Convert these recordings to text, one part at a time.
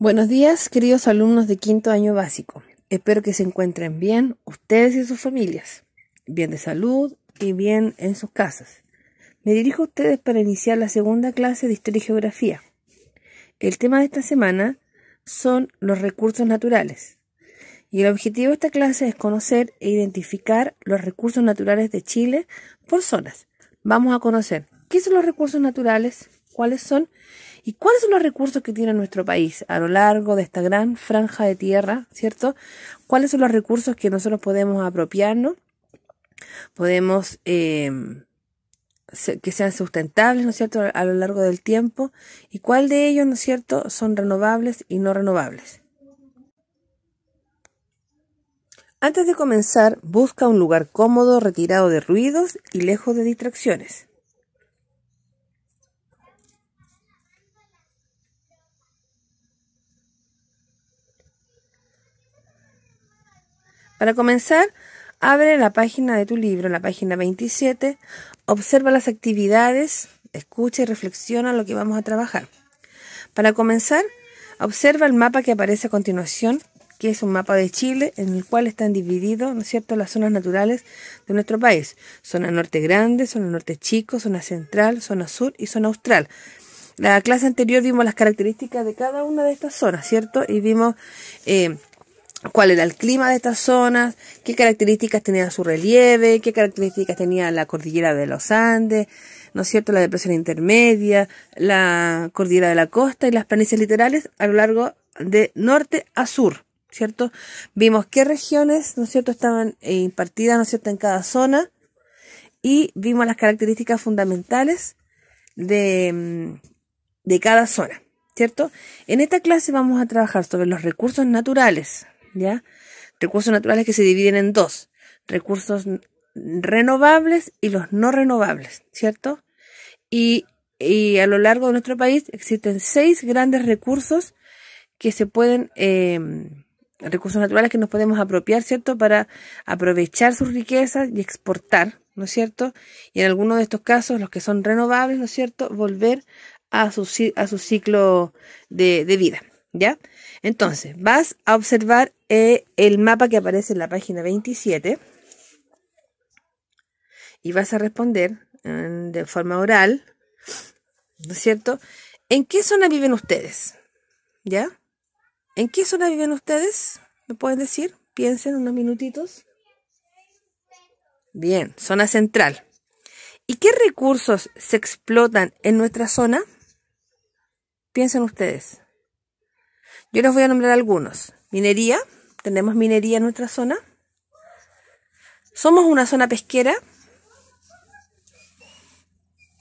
Buenos días, queridos alumnos de quinto año básico. Espero que se encuentren bien ustedes y sus familias, bien de salud y bien en sus casas. Me dirijo a ustedes para iniciar la segunda clase de Historia y Geografía. El tema de esta semana son los recursos naturales. Y el objetivo de esta clase es conocer e identificar los recursos naturales de Chile por zonas. Vamos a conocer qué son los recursos naturales, cuáles son y cuáles son los recursos que tiene nuestro país a lo largo de esta gran franja de tierra, ¿cierto? ¿Cuáles son los recursos que nosotros podemos apropiarnos? Podemos... Em, que sean sustentables, ¿no es cierto?, a lo largo del tiempo y cuál de ellos, ¿no es cierto?, son renovables y no renovables. Antes de comenzar, busca un lugar cómodo, retirado de ruidos y lejos de distracciones. Para comenzar, abre la página de tu libro, la página 27, observa las actividades, escucha y reflexiona lo que vamos a trabajar. Para comenzar, observa el mapa que aparece a continuación, que es un mapa de Chile en el cual están divididos, ¿no es cierto?, las zonas naturales de nuestro país. Zona norte grande, zona norte chico, zona central, zona sur y zona austral. La clase anterior vimos las características de cada una de estas zonas, ¿cierto? Y vimos eh, cuál era el clima de estas zonas, qué características tenía su relieve, qué características tenía la cordillera de los Andes, ¿no es cierto?, la depresión intermedia, la cordillera de la costa y las planicies literales a lo largo de norte a sur, ¿cierto? Vimos qué regiones, ¿no es cierto?, estaban eh, impartidas, ¿no es cierto?, en cada zona y vimos las características fundamentales de, mm, de cada zona, ¿cierto? En esta clase vamos a trabajar sobre los recursos naturales, ¿ya? Recursos naturales que se dividen en dos, recursos renovables y los no renovables, ¿cierto? Y, a lo largo de nuestro país existen seis grandes recursos que se pueden, em, recursos naturales que nos podemos apropiar, ¿cierto? Para aprovechar sus riquezas y exportar, ¿no es cierto? Y en algunos de estos casos, los que son renovables, ¿no es cierto? Volver a su, a su ciclo de, de vida, ¿ya? Entonces, vas a observar eh, el mapa que aparece en la página 27 y vas a responder de forma oral, ¿no es cierto? ¿En qué zona viven ustedes? ¿Ya? ¿En qué zona viven ustedes? ¿Me pueden decir? Piensen unos minutitos. Bien, zona central. ¿Y qué recursos se explotan en nuestra zona? Piensen ustedes. Yo les voy a nombrar algunos. Minería, tenemos minería en nuestra zona. Somos una zona pesquera.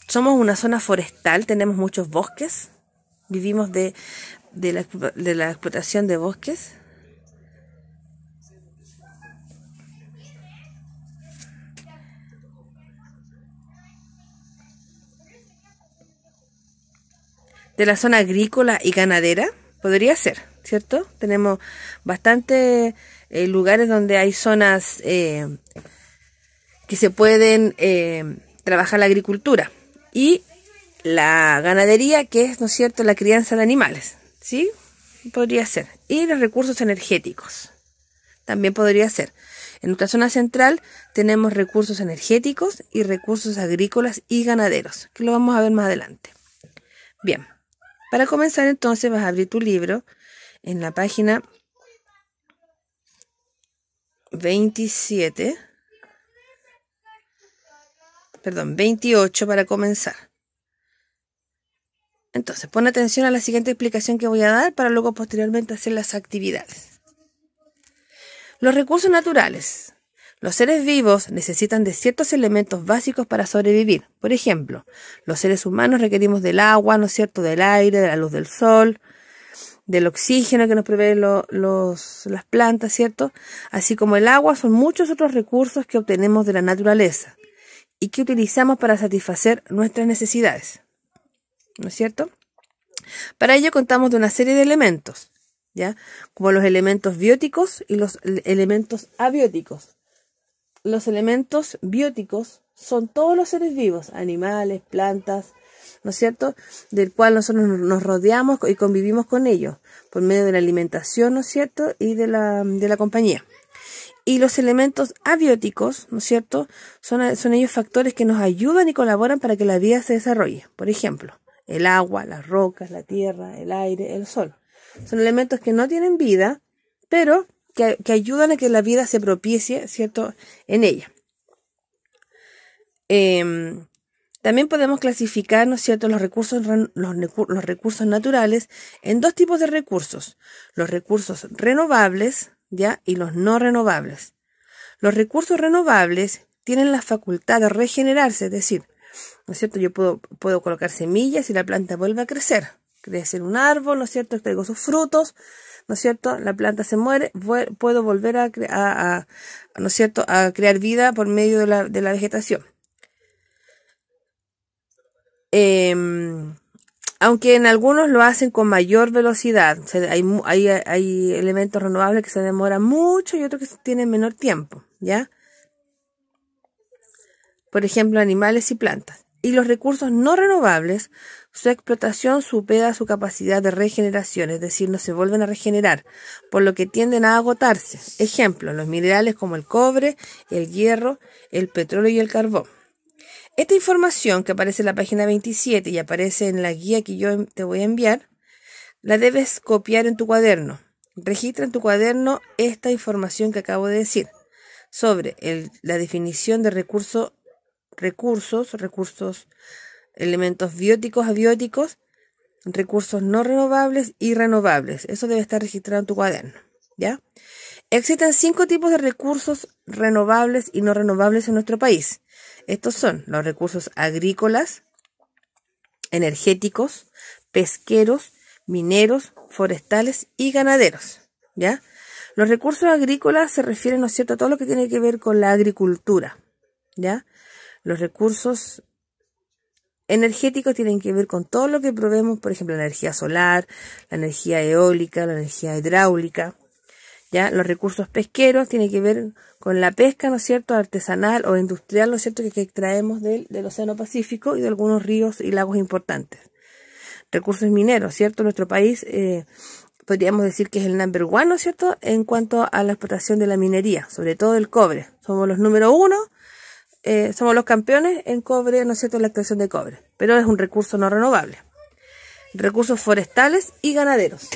Somos una zona forestal, tenemos muchos bosques. Vivimos de, de la explotación de bosques. de la zona agrícola y ganadera. Podría ser, ¿cierto? Tenemos bastantes eh, lugares donde hay zonas eh, que se pueden eh, trabajar la agricultura y la ganadería, que es, ¿no es cierto?, la crianza de animales, ¿sí? Podría ser. Y los recursos energéticos, también podría ser. En nuestra zona central tenemos recursos energéticos y recursos agrícolas y ganaderos, que lo vamos a ver más adelante. Bien. Para comenzar entonces vas a abrir tu libro en la página 27, perdón, 28 para comenzar. Entonces, pon atención a la siguiente explicación que voy a dar para luego posteriormente hacer las actividades. Los recursos naturales los seres vivos necesitan de ciertos elementos básicos para sobrevivir. Por ejemplo, los seres humanos requerimos del agua, ¿no es cierto?, del aire, de la luz del sol, del oxígeno que nos proveen las plantas, ¿cierto? Así como el agua, son muchos otros recursos que obtenemos de la naturaleza y que utilizamos para satisfacer nuestras necesidades. ¿No es cierto? Para ello contamos de una serie de elementos, ¿ya? Como los elementos bióticos y los elementos abióticos los elementos bióticos son todos los seres vivos, animales, plantas, ¿no es cierto?, del cual nosotros nos rodeamos y convivimos con ellos, por medio de la alimentación, ¿no es cierto?, y de la, de la compañía. Y los elementos abióticos, ¿no es cierto?, son, son ellos factores que nos ayudan y colaboran para que la vida se desarrolle. Por ejemplo, el agua, las rocas, la tierra, el aire, el sol. Son elementos que no tienen vida, pero que, ayudan a que la vida se propicie, ¿cierto?, en ella. Em, también podemos clasificar, ¿no cierto?, los recursos, los, recursos naturales en dos tipos de recursos, los recursos renovables, ¿ya?, y los no renovables. Los recursos renovables tienen la facultad de regenerarse, es decir, ¿no es cierto? Yo puedo, colocar semillas y la planta vuelve a crecer. Crece en un árbol, ¿no es cierto? sus frutos, ¿no es cierto? La planta se muere, puedo volver a, ¿no es cierto?, a crear vida por medio de la, de la vegetación. Em, aunque en algunos lo hacen con mayor velocidad, hay, hay elementos renovables que se demoran mucho y otros que tienen menor tiempo, ¿ya? Por ejemplo, animales y plantas. Y los recursos no renovables su explotación supera su capacidad de regeneración, es decir, no se vuelven a regenerar, por lo que tienden a agotarse. Ejemplo, los minerales como el cobre, el hierro, el petróleo y el carbón. Esta información que aparece en la página 27 y aparece en la guía que yo te voy a enviar, la debes copiar en tu cuaderno. Registra en tu cuaderno esta información que acabo de decir sobre la definición de recursos, recursos, recursos elementos bióticos, abióticos, recursos no renovables y renovables. Eso debe estar registrado en tu cuaderno, ¿ya? Existen cinco tipos de recursos renovables y no renovables en nuestro país. Estos son los recursos agrícolas, energéticos, pesqueros, mineros, forestales y ganaderos, ¿ya? Los recursos agrícolas se refieren, ¿no es cierto?, a todo lo que tiene que ver con la agricultura, ¿ya? Los recursos energéticos tienen que ver con todo lo que probemos, por ejemplo, la energía solar, la energía eólica, la energía hidráulica. ¿Ya? Los recursos pesqueros tienen que ver con la pesca, ¿no es cierto?, artesanal o industrial, ¿no es cierto?, que extraemos del, Océano Pacífico y de algunos ríos y lagos importantes. Recursos mineros, ¿cierto? Nuestro país eh, podríamos decir que es el number uno, ¿no es cierto?, en cuanto a la explotación de la minería, sobre todo el cobre. Somos los número uno eh, somos los campeones en cobre, ¿no es cierto?, la extracción de cobre, pero es un recurso no renovable. Recursos forestales y ganaderos.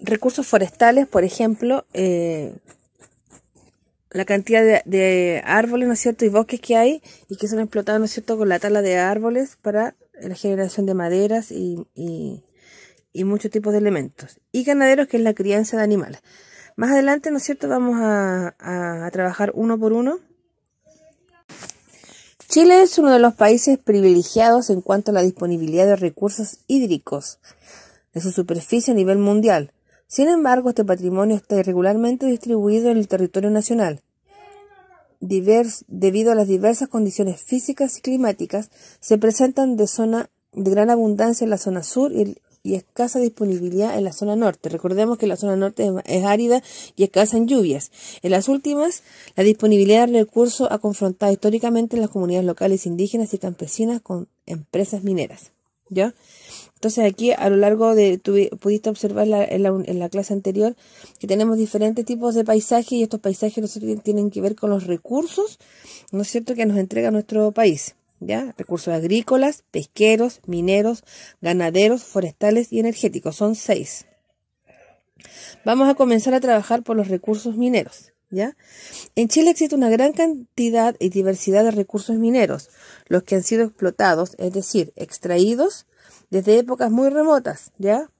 Recursos forestales, por ejemplo, eh, la cantidad de, árboles, ¿no cierto?, y bosques que hay y que son explotados, ¿no es cierto?, con la tala de árboles para la generación de maderas y muchos tipos de elementos. Y ganaderos, que es la crianza de animales. Más adelante, ¿no es cierto?, vamos a, trabajar uno por uno. Chile es uno de los países privilegiados en cuanto a la disponibilidad de recursos hídricos de su superficie a nivel mundial. Sin embargo, este patrimonio está irregularmente distribuido en el territorio nacional. debido a las diversas condiciones físicas y climáticas, se presentan de zona de gran abundancia en la zona sur y, y escasa disponibilidad en la zona norte. Recordemos que la zona norte es árida y escasa en lluvias. En las últimas, la disponibilidad del recursos ha confrontado históricamente las comunidades locales indígenas y campesinas con empresas mineras. Entonces aquí a lo largo de, pudiste observar en, la, clase anterior que tenemos diferentes tipos de paisajes y estos paisajes nosotros tienen que ver con los recursos, ¿no es cierto?, que nos entrega nuestro país. Recursos agrícolas, pesqueros, mineros, ganaderos, forestales y energéticos. Son seis. Vamos a comenzar a trabajar por los recursos mineros. ¿Ya? En Chile existe una gran cantidad y diversidad de recursos mineros, los que han sido explotados, es decir, extraídos desde épocas muy remotas, ¿ya?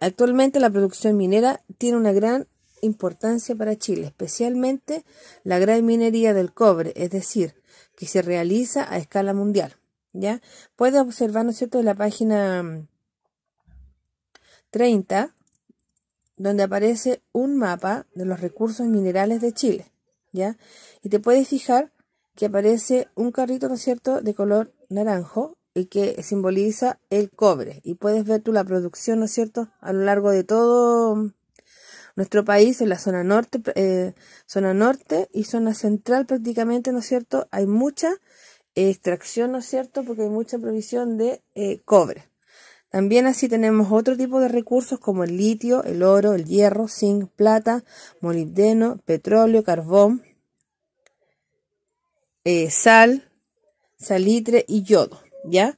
Actualmente la producción minera tiene una gran importancia para Chile, especialmente la gran minería del cobre, es decir, que se realiza a escala mundial. ¿ya? Puedes observar, ¿no es cierto?, en la página 30, mm, donde aparece un mapa de los recursos minerales de Chile, ¿ya? Y te puedes fijar que aparece un carrito, ¿no es cierto?, de color naranjo y que simboliza el cobre. Y puedes ver tú la producción, ¿no es cierto?, a lo largo de todo nuestro país en la zona norte, eh, zona norte y zona central prácticamente, ¿no es cierto? Hay mucha extracción, ¿no es cierto? Porque hay mucha provisión de eh, cobre. También así tenemos otro tipo de recursos como el litio, el oro, el hierro, zinc, plata, molibdeno, petróleo, carbón, eh, sal, salitre y yodo, ¿ya?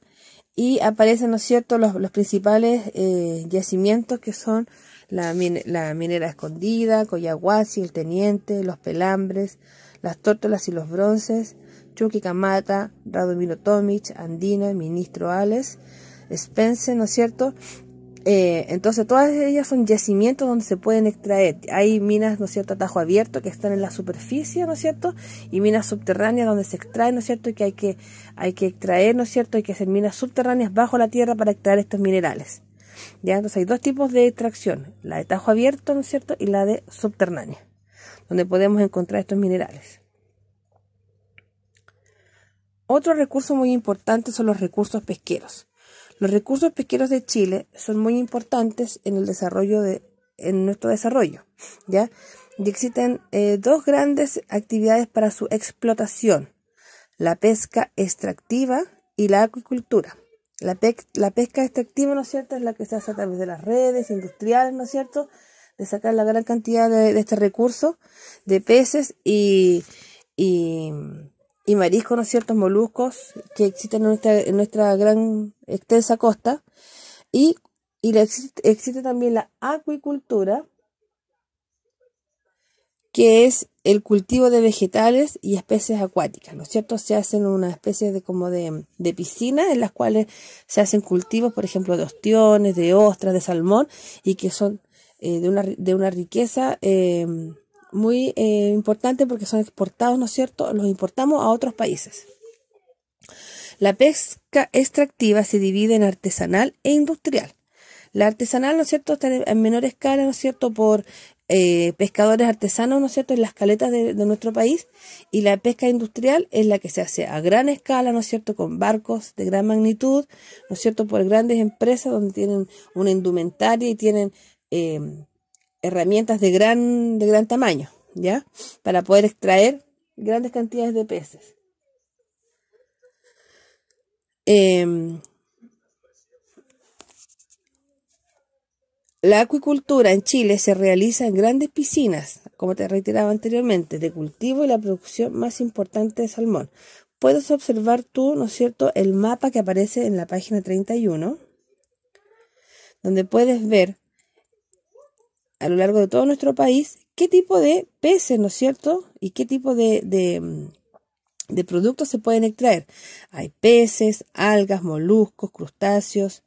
y aparecen, ¿no es cierto?, los, principales eh, yacimientos que son la, la minera escondida, Coyahuasi, el Teniente, los Pelambres, las Tórtolas y los Bronces, Chuquicamata, Radomiro Tomich, Andina, Ministro Alex, Spence, ¿no es cierto?, eh, entonces todas ellas son yacimientos donde se pueden extraer. Hay minas, ¿no es cierto?, a tajo abierto que están en la superficie, ¿no es cierto?, y minas subterráneas donde se extrae, ¿no es cierto?, y que hay que, hay que extraer, ¿no es cierto?, hay que hacer minas subterráneas bajo la tierra para extraer estos minerales. ¿Ya? Entonces hay dos tipos de extracción, la de tajo abierto, ¿no es cierto?, y la de subterránea, donde podemos encontrar estos minerales. Otro recurso muy importante son los recursos pesqueros. Los recursos pesqueros de Chile son muy importantes en el desarrollo de, en nuestro desarrollo, ¿ya? Y existen eh, dos grandes actividades para su explotación, la pesca extractiva y la acuicultura. La, la pesca extractiva, ¿no es cierto?, es la que se hace a través de las redes industriales, ¿no es cierto?, de sacar la gran cantidad de, este recurso de peces y y mariscos, ¿no Ciertos moluscos que existen en nuestra, gran extensa costa. Y, y existe, también la acuicultura, que es el cultivo de vegetales y especies acuáticas, ¿no es cierto? Se hacen una especie de como de, piscina en las cuales se hacen cultivos, por ejemplo, de ostiones, de ostras, de salmón, y que son eh, de, una, de una riqueza eh, muy eh, importante porque son exportados, ¿no es cierto? Los importamos a otros países. La pesca extractiva se divide en artesanal e industrial. La artesanal, ¿no es cierto?, está en menor escala, ¿no es cierto?, por eh, pescadores artesanos, ¿no es cierto?, en las caletas de, de, nuestro país. Y la pesca industrial es la que se hace a gran escala, ¿no es cierto?, con barcos de gran magnitud, ¿no es cierto?, por grandes empresas donde tienen una indumentaria y tienen... Eh, herramientas de gran, de gran tamaño, ¿ya? Para poder extraer grandes cantidades de peces. Em, la acuicultura en Chile se realiza en grandes piscinas, como te reiteraba anteriormente, de cultivo y la producción más importante de salmón. Puedes observar tú, ¿no es cierto?, el mapa que aparece en la página 31, donde puedes ver a lo largo de todo nuestro país qué tipo de peces, ¿no es cierto? Y qué tipo de, mm, productos se pueden extraer. Hay peces, algas, moluscos, crustáceos,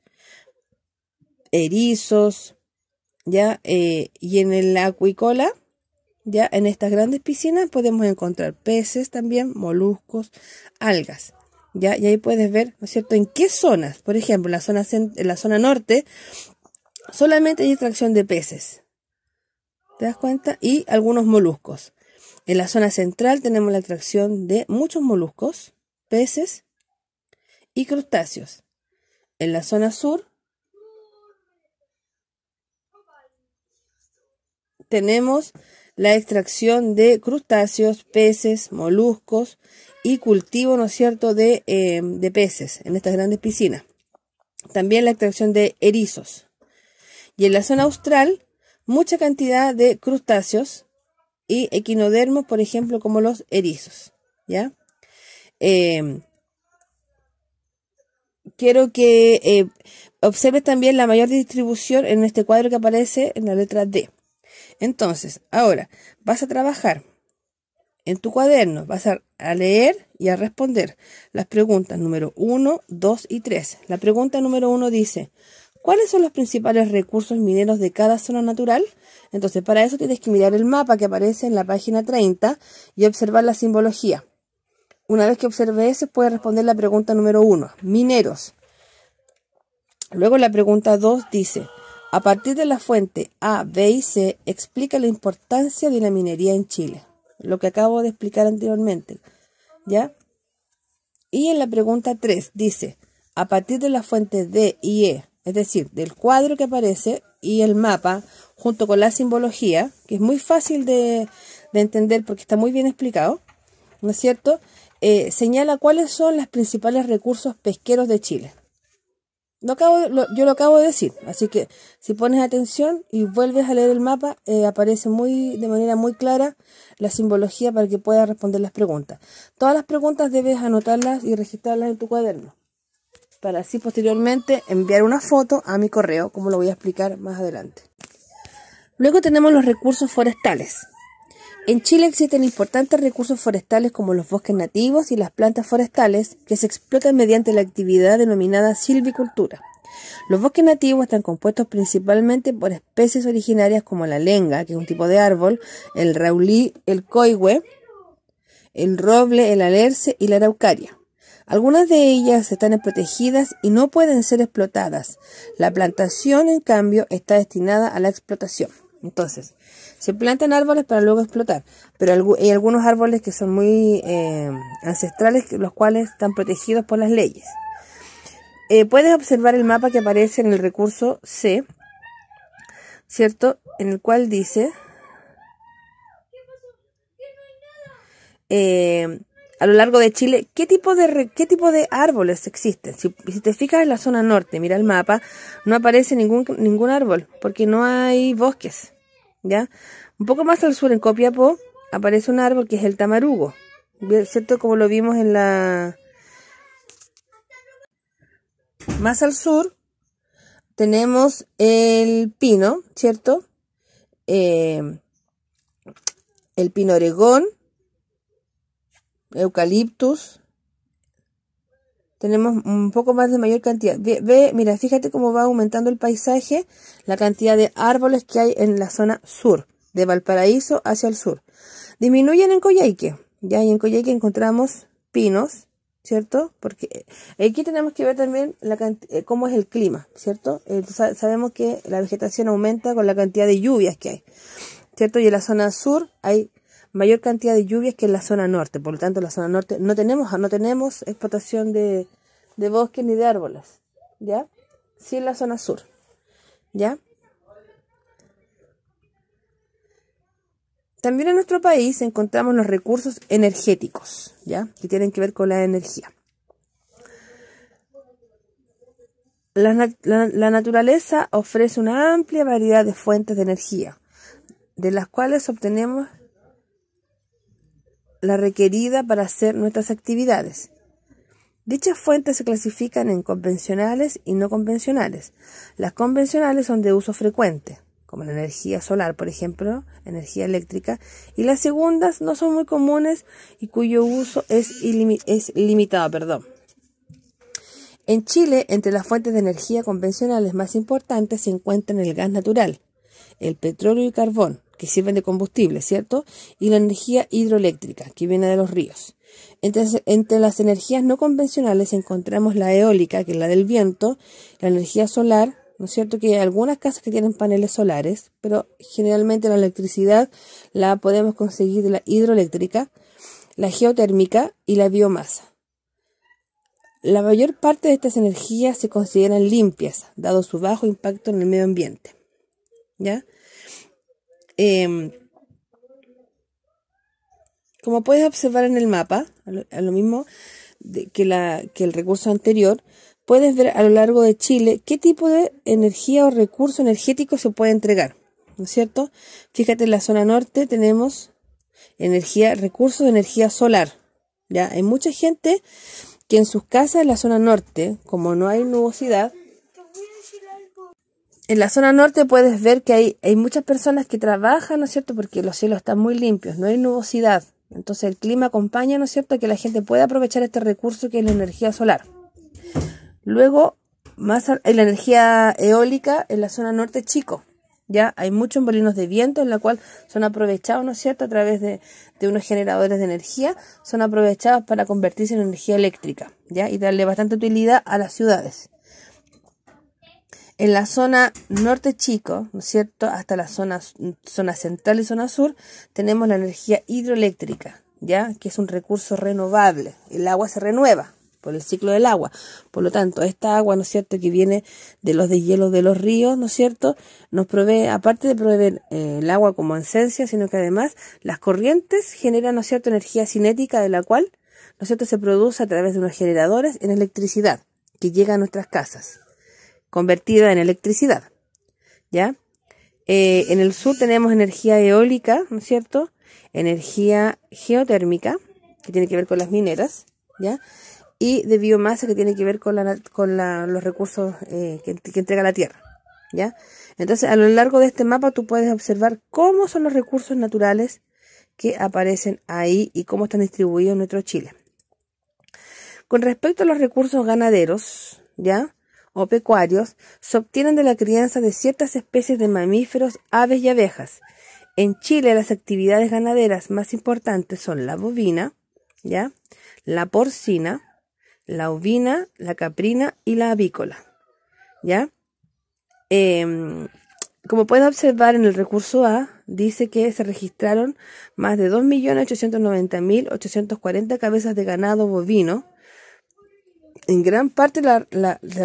erizos, ¿ya? Eh, y en el acuicola, ¿ya? En estas grandes piscinas podemos encontrar peces también, moluscos, algas. ¿Ya? Y ahí puedes ver, ¿no es cierto?, en qué zonas, por ejemplo, la zona, en la zona norte, solamente hay extracción de peces, ¿Te das cuenta? Y algunos moluscos. En la zona central tenemos la extracción de muchos moluscos, peces y crustáceos. En la zona sur tenemos la extracción de crustáceos, peces, moluscos y cultivo, ¿no es cierto?, de, eh, de peces en estas grandes piscinas. También la extracción de erizos. Y en la zona austral mucha cantidad de crustáceos y equinodermos, por ejemplo, como los erizos. ¿ya? Em, quiero que eh, observes también la mayor distribución en este cuadro que aparece en la letra D. Entonces, ahora vas a trabajar en tu cuaderno, vas a, a leer y a responder las preguntas número 1, 2 y 3. La pregunta número 1 dice, ¿Cuáles son los principales recursos mineros de cada zona natural? Entonces, para eso tienes que mirar el mapa que aparece en la página 30 y observar la simbología. Una vez que observe eso, puedes responder la pregunta número 1, mineros. Luego la pregunta 2 dice, a partir de la fuente A, B y C, explica la importancia de la minería en Chile. Lo que acabo de explicar anteriormente. ¿Ya? Y en la pregunta 3 dice, a partir de la fuente D y E, es decir, del cuadro que aparece y el mapa, junto con la simbología, que es muy fácil de, entender porque está muy bien explicado, ¿no es cierto? Eh, señala cuáles son los principales recursos pesqueros de Chile. Lo acabo, yo lo acabo de decir, así que si pones atención y vuelves a leer el mapa, eh, aparece muy, de manera muy clara la simbología para que puedas responder las preguntas. Todas las preguntas debes anotarlas y registrarlas en tu cuaderno para así posteriormente enviar una foto a mi correo, como lo voy a explicar más adelante. Luego tenemos los recursos forestales. En Chile existen importantes recursos forestales como los bosques nativos y las plantas forestales que se explotan mediante la actividad denominada silvicultura. Los bosques nativos están compuestos principalmente por especies originarias como la lenga, que es un tipo de árbol, el raulí, el coigüe, el roble, el alerce y la araucaria. Algunas de ellas están protegidas y no pueden ser explotadas. La plantación, en cambio, está destinada a la explotación. Entonces, se plantan árboles para luego explotar, pero hay algunos árboles que son muy eh, ancestrales, los cuales están protegidos por las leyes. Eh, puedes observar el mapa que aparece en el recurso C, ¿cierto? En el cual dice... Eh, a lo largo de Chile, ¿qué tipo de, qué tipo de árboles existen? Si, te fijas en la zona norte, mira el mapa, no aparece ningún, ningún árbol, porque no hay bosques, ¿ya? Un poco más al sur, en Copiapó, aparece un árbol que es el tamarugo, ¿cierto? Como lo vimos en la... Más al sur tenemos el pino, ¿cierto? Eh, el pino oregón, eucaliptus. Tenemos un poco más de mayor cantidad. Ve, mira, fíjate cómo va aumentando el paisaje, la cantidad de árboles que hay en la zona sur, de Valparaíso hacia el sur. Disminuyen en Coyhaique. Ya en Coyhaique encontramos pinos, ¿cierto? Porque eh, aquí tenemos que ver también la eh, cómo es el clima, ¿cierto? Eh, sabemos que la vegetación aumenta con la cantidad de lluvias que hay, ¿cierto? Y en la zona sur hay mayor cantidad de lluvias que en la zona norte. Por lo tanto, en la zona norte no tenemos, no tenemos explotación de, bosques ni de árboles, ¿ya? Sí en la zona sur, ¿ya? También en nuestro país encontramos los recursos energéticos, ¿ya? Que tienen que ver con la energía. la, naturaleza ofrece una amplia variedad de fuentes de energía, de las cuales obtenemos la requerida para hacer nuestras actividades. Dichas fuentes se clasifican en convencionales y no convencionales. Las convencionales son de uso frecuente, como la energía solar, por ejemplo, energía eléctrica, y las segundas no son muy comunes y cuyo uso es, limitado. Perdón. En Chile, entre las fuentes de energía convencionales más importantes se encuentran el gas natural, el petróleo y carbón, que sirven de combustible, ¿cierto? Y la energía hidroeléctrica, que viene de los ríos. Entre, entre, las energías no convencionales encontramos la eólica, que es la del viento, la energía solar, ¿no es cierto? Que hay algunas casas que tienen paneles solares, pero generalmente la electricidad la podemos conseguir de la hidroeléctrica, la geotérmica y la biomasa. La mayor parte de estas energías se consideran limpias, dado su bajo impacto en el medio ambiente. ¿Ya? Em, como puedes observar en el mapa, a lo, mismo que, la, que el recurso anterior, puedes ver a lo largo de Chile qué tipo de energía o recurso energético se puede entregar, ¿no es cierto? Fíjate, en la zona norte tenemos energía, recursos de energía solar, ¿ya? Hay mucha gente que en sus casas en la zona norte, como no hay nubosidad, en la zona norte puedes ver que hay, muchas personas que trabajan, ¿no es cierto? Porque los cielos están muy limpios, no hay nubosidad. Entonces el clima acompaña, ¿no es cierto?, que la gente pueda aprovechar este recurso que es la energía solar. Luego, más en la energía eólica en la zona norte chico. Ya hay muchos molinos de viento en la cual son aprovechados, ¿no es cierto?, a través de, de unos generadores de energía, son aprovechados para convertirse en energía eléctrica, ¿ya? Y darle bastante utilidad a las ciudades en la zona norte chico, ¿no es cierto?, hasta la zona, central y zona sur, tenemos la energía hidroeléctrica, ¿ya?, que es un recurso renovable. El agua se renueva por el ciclo del agua. Por lo tanto, esta agua, ¿no es cierto?, que viene de los deshielos de los ríos, ¿no es cierto?, nos provee, aparte de proveer eh, el agua como esencia, sino que además las corrientes generan, ¿no es cierto?, energía cinética de la cual, ¿no es cierto?, se produce a través de unos generadores en electricidad que llega a nuestras casas convertida en electricidad. ¿Ya? Eh, en el sur tenemos energía eólica, ¿no es cierto? Energía geotérmica, que tiene que ver con las mineras, ¿ya? Y de biomasa, que tiene que ver con, los recursos eh, que, que entrega la Tierra, ¿ya? Entonces, a lo largo de este mapa tú puedes observar cómo son los recursos naturales que aparecen ahí y cómo están distribuidos en nuestro Chile. Con respecto a los recursos ganaderos, ¿ya? o pecuarios se obtienen de la crianza de ciertas especies de mamíferos, aves y abejas. En Chile las actividades ganaderas más importantes son la bovina, ¿ya? la porcina, la ovina, la caprina y la avícola. ¿ya? Em, como puedes observar en el recurso A, dice que se registraron más de 2.890.840 cabezas de ganado bovino, en gran parte la,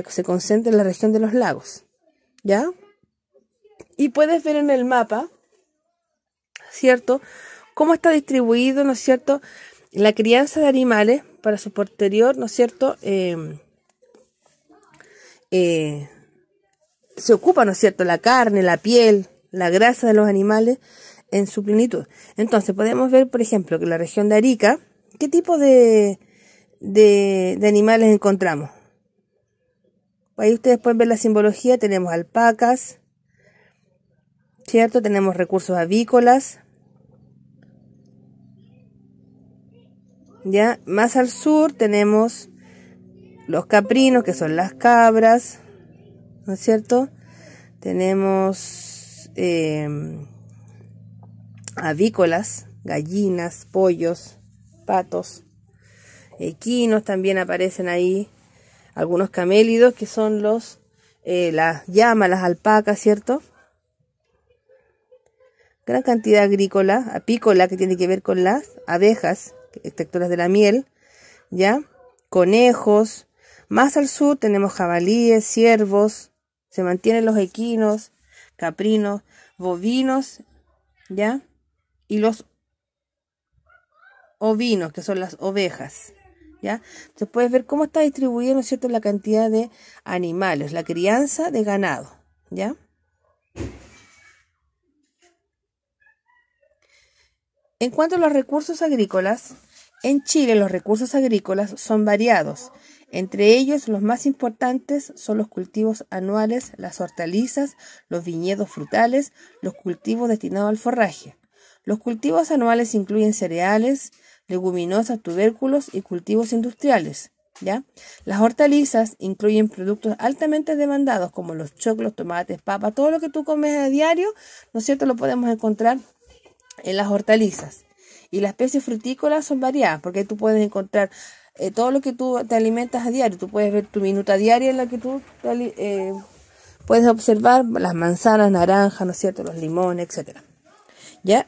se concentra en la región de los lagos. ¿Ya? Y puedes ver en el mapa, ¿cierto? Cómo está distribuido, ¿no es cierto? La crianza de animales para su posterior, ¿no es cierto? Em, eh, se ocupa, ¿no es cierto?, la carne, la piel, la grasa de los animales en su plenitud. Entonces, podemos ver, por ejemplo, que la región de Arica, ¿qué tipo de, de, animales encontramos. Ahí ustedes pueden ver la simbología, tenemos alpacas, ¿cierto? Tenemos recursos avícolas. ¿Ya? Más al sur tenemos los caprinos, que son las cabras, ¿no es cierto? Tenemos em, avícolas, gallinas, pollos, patos. Eh, equinos también aparecen ahí, algunos camélidos que son los, eh, las llamas, las alpacas, ¿cierto? Gran cantidad agrícola, apícola que tiene que ver con las abejas, extractoras de la miel, ¿ya? Conejos. Más al sur tenemos jabalíes, ciervos, se mantienen los equinos, caprinos, bovinos, ¿ya? Y los ovinos, que son las ovejas. Entonces puedes ver cómo está distribuida, cierto?, la cantidad de animales, la crianza de ganado, ¿ya? En cuanto a los recursos agrícolas, en Chile los recursos agrícolas son variados. Entre ellos, los más importantes son los cultivos anuales, las hortalizas, los viñedos frutales, los cultivos destinados al forraje. Los cultivos anuales incluyen cereales, leguminosas, tubérculos y cultivos industriales. ¿ya? Las hortalizas incluyen productos altamente demandados como los choclos, tomates, papas, todo lo que tú comes a diario, ¿no es cierto? Lo podemos encontrar en las hortalizas. Y las especies frutícolas son variadas porque tú puedes encontrar eh, todo lo que tú te alimentas a diario. Tú puedes ver tu minuta diaria en la que tú eh, puedes observar las manzanas, naranjas, ¿no es cierto? Los limones, etcétera.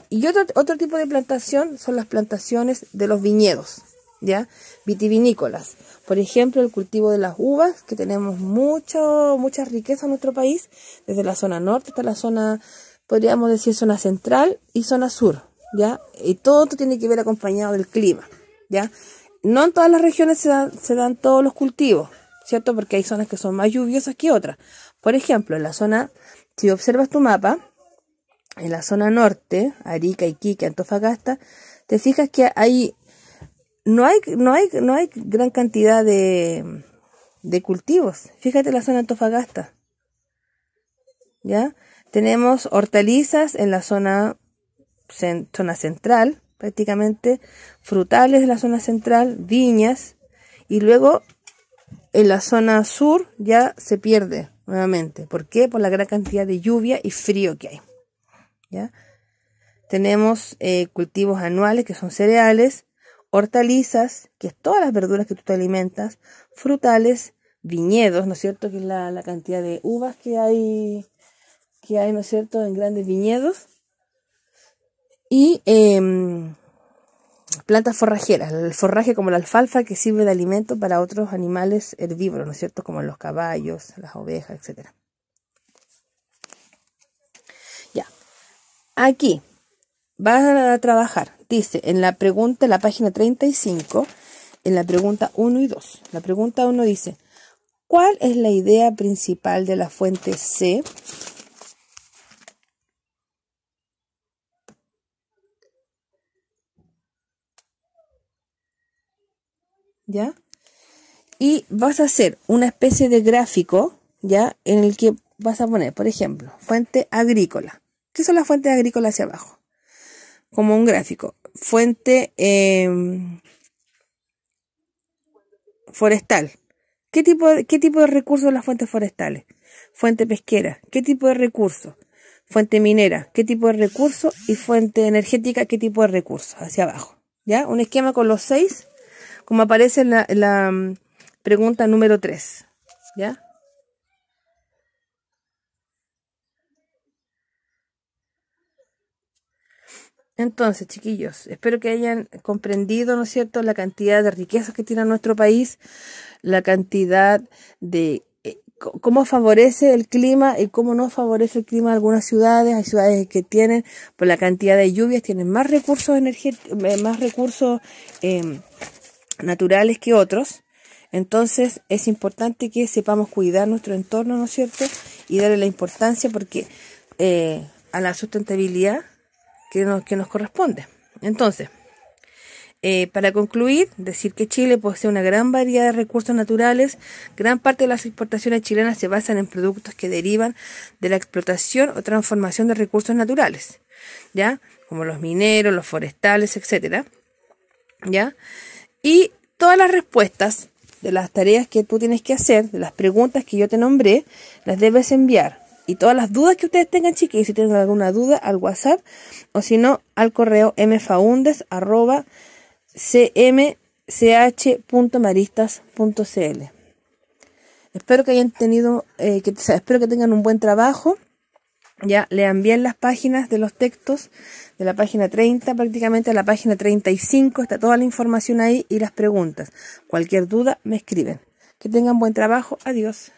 Y otro, otro tipo de plantación son las plantaciones de los viñedos, ¿ya? Vitivinícolas. Por ejemplo, el cultivo de las uvas, que tenemos mucho, mucha riqueza en nuestro país, desde la zona norte hasta la zona, podríamos decir, zona central y zona sur, ¿ya? Y todo esto tiene que ver acompañado del clima, ¿ya? No en todas las regiones se dan, se dan todos los cultivos, ¿cierto? Porque hay zonas que son más lluviosas que otras. Por ejemplo, en la zona, si observas tu mapa, en la zona norte, Arica, Iquique, Antofagasta, te fijas que hay no hay no hay no hay gran cantidad de de cultivos. Fíjate la zona Antofagasta. ¿Ya? Tenemos hortalizas en la zona zona central, prácticamente frutales en la zona central, viñas y luego en la zona sur ya se pierde nuevamente. ¿Por qué? Por la gran cantidad de lluvia y frío que hay. ¿ya? Tenemos eh, cultivos anuales, que son cereales, hortalizas, que es todas las verduras que tú te alimentas, frutales, viñedos, ¿no es cierto? Que es la, cantidad de uvas que hay, que hay, ¿no es cierto?, en grandes viñedos. Y em, plantas forrajeras, el forraje como la alfalfa que sirve de alimento para otros animales herbívoros, ¿no es cierto?, como los caballos, las ovejas, etcétera. Aquí, vas a trabajar, dice en la pregunta, en la página 35, en la pregunta 1 y 2. La pregunta 1 dice, ¿cuál es la idea principal de la fuente C? ¿Ya? Y vas a hacer una especie de gráfico, ¿ya? En el que vas a poner, por ejemplo, fuente agrícola. ¿Qué son las fuentes agrícolas hacia abajo, como un gráfico. Fuente em, forestal. ¿Qué tipo, de, ¿Qué tipo de recursos son las fuentes forestales? Fuente pesquera. ¿Qué tipo de recursos? Fuente minera. ¿Qué tipo de recursos? Y fuente energética. ¿Qué tipo de recursos? Hacia abajo. ¿Ya? Un esquema con los seis, como aparece en la, mm, pregunta número tres. ¿Ya? Entonces, chiquillos, espero que hayan comprendido, ¿no es cierto?, la cantidad de riquezas que tiene nuestro país, la cantidad de eh, cómo favorece el clima y cómo no favorece el clima algunas ciudades. Hay ciudades que tienen, por la cantidad de lluvias, tienen más recursos eh, más recursos em, naturales que otros. Entonces es importante que sepamos cuidar nuestro entorno, ¿no es cierto? Y darle la importancia porque eh, a la sustentabilidad que nos, corresponde. Entonces, eh, para concluir, decir que Chile posee una gran variedad de recursos naturales. Gran parte de las exportaciones chilenas se basan en productos que derivan de la explotación o transformación de recursos naturales, ¿ya? Como los mineros, los forestales, etcétera, ¿ya? Y todas las respuestas de las tareas que tú tienes que hacer, de las preguntas que yo te nombré, las debes enviar y todas las dudas que ustedes tengan, chiquis, si tienen alguna duda, al WhatsApp o si no, al correo mfaundes.cmch.maristas.cl. Espero que hayan tenido, eh, que, espero que tengan un buen trabajo. Ya lean bien las páginas de los textos, de la página 30 prácticamente a la página 35, está toda la información ahí y las preguntas. Cualquier duda me escriben. Que tengan buen trabajo, adiós.